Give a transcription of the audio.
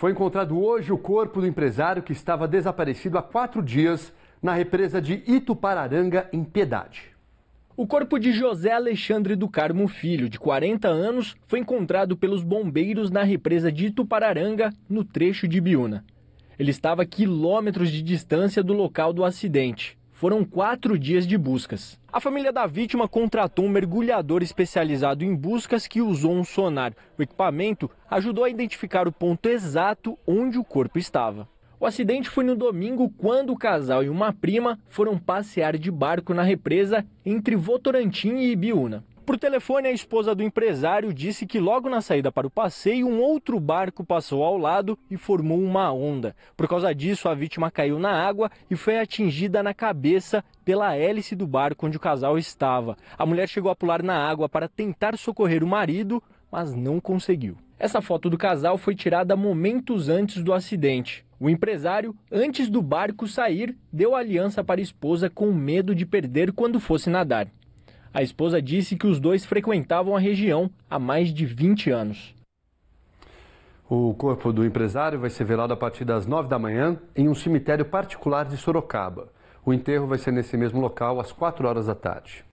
Foi encontrado hoje o corpo do empresário que estava desaparecido há quatro dias na represa de Itupararanga, em Piedade. O corpo de José Alexandre do Carmo Filho, de 40 anos, foi encontrado pelos bombeiros na represa de Itupararanga, no trecho de Biúna. Ele estava a quilômetros de distância do local do acidente foram quatro dias de buscas. A família da vítima contratou um mergulhador especializado em buscas que usou um sonar. O equipamento ajudou a identificar o ponto exato onde o corpo estava. O acidente foi no domingo, quando o casal e uma prima foram passear de barco na represa entre Votorantim e Ibiúna. Por telefone, a esposa do empresário disse que logo na saída para o passeio, um outro barco passou ao lado e formou uma onda. Por causa disso, a vítima caiu na água e foi atingida na cabeça pela hélice do barco onde o casal estava. A mulher chegou a pular na água para tentar socorrer o marido, mas não conseguiu. Essa foto do casal foi tirada momentos antes do acidente. O empresário, antes do barco sair, deu aliança para a esposa com medo de perder quando fosse nadar. A esposa disse que os dois frequentavam a região há mais de 20 anos. O corpo do empresário vai ser velado a partir das 9 da manhã em um cemitério particular de Sorocaba. O enterro vai ser nesse mesmo local às 4 horas da tarde.